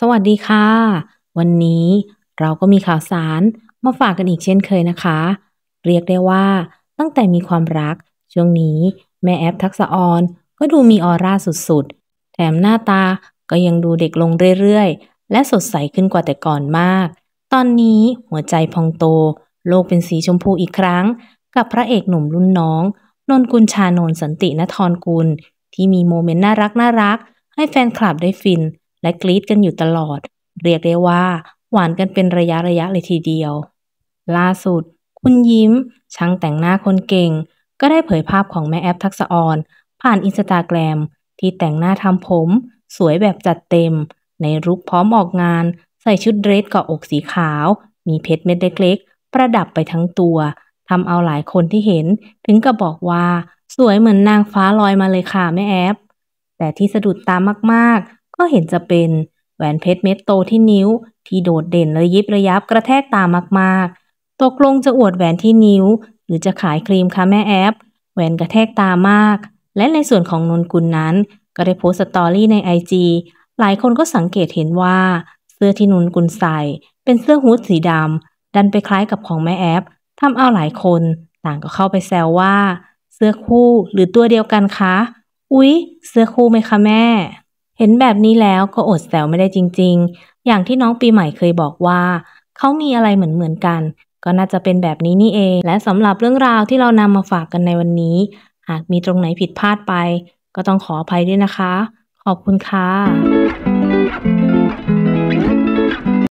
สวัสดีค่ะ วันนี้เราก็มีข่าวสารมาฝากกันอีกเช่นเคยนะคะ เรียกได้ว่า ตั้งแต่มีความรัก ช่วงนี้แม่แอปทักษะออนก็ดูมีออร่าสุดๆ แถมหน้าตาก็ยังดูเด็กลงเรื่อยๆ และสดใสขึ้นกว่าแต่ก่อนมาก ตอนนี้หัวใจพองโตโลกเป็นสีชมพูอีกครั้ง กับพระเอกหนุ่มรุ่นน้อง นนกุลชานนสันตินทรกุล ที่มีโมเมนต์น่ารักน่ารักให้แฟนคลับได้ฟินและกรีดกันอยู่ตลอด เรียกได้ว่า หวานกันเป็นระยะระยะเลยทีเดียว ล่าสุด คุณยิ้มช่างแต่งหน้าคนเก่ง ก็ได้เผยภาพของแม่แอฟทักษออนผ่านอินสตาแกรมที่แต่งหน้าทำผม สวยแบบจัดเต็ม ในรุกพร้อมออกงาน ใส่ชุดเดรสเกาะอกสีขาว มีเพชรเม็ดเล็กๆประดับไปทั้งตัวทำเอาหลายคนที่เห็น ถึงกับบอกว่า สวยเหมือนนางฟ้าลอยมาเลยค่ะแม่แอฟแต่ที่สะดุดตามากก็เห็นจะเป็นแหวนเพชรเม็ดโตที่นิ้ว ที่โดดเด่นละยิบระยับ กระแทกตามากๆ ตกลงจะอวดแหวนที่นิ้ว หรือจะขายครีมคะแม่แอปแหวนกระแทกตามาก และในส่วนของนนกุลนั้น ก็ได้โพสต์สตอรี่ในไอจีหลายคนก็สังเกตเห็นว่า เสื้อที่นนกุลใส่ เป็นเสื้อฮู้ดสีดำดันไปคล้ายกับของแม่แอปทำเอาหลายคน ต่างก็เข้าไปแซวว่า เสื้อคู่หรือตัวเดียวกันคะ อุ๊ยเสื้อคู่ไหมคะแม่เห็นแบบนี้แล้วก็อดแซวไม่ได้จริงๆ อย่างที่น้องปีใหม่เคยบอกว่า เขามีอะไรเหมือนๆกัน ก็น่าจะเป็นแบบนี้นี่เอง และสำหรับเรื่องราวที่เรานำมาฝากกันในวันนี้ หากมีตรงไหนผิดพลาดไป ก็ต้องขออภัยด้วยนะคะ ขอบคุณค่ะ